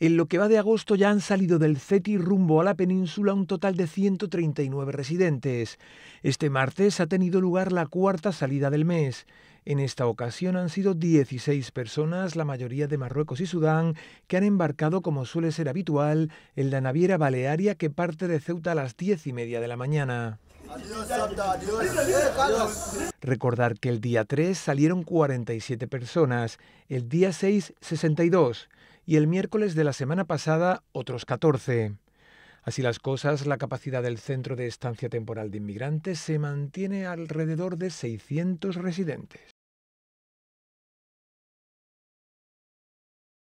En lo que va de agosto ya han salido del CETI rumbo a la península un total de 139 residentes. Este martes ha tenido lugar la cuarta salida del mes. En esta ocasión han sido 16 personas, la mayoría de Marruecos y Sudán, que han embarcado, como suele ser habitual, en la naviera balearia que parte de Ceuta a las 10 y media de la mañana. Recordar que el día 3 salieron 47 personas, el día 6 62 y el miércoles de la semana pasada otros 14. Así las cosas, la capacidad del Centro de Estancia Temporal de Inmigrantes se mantiene alrededor de 600 residentes.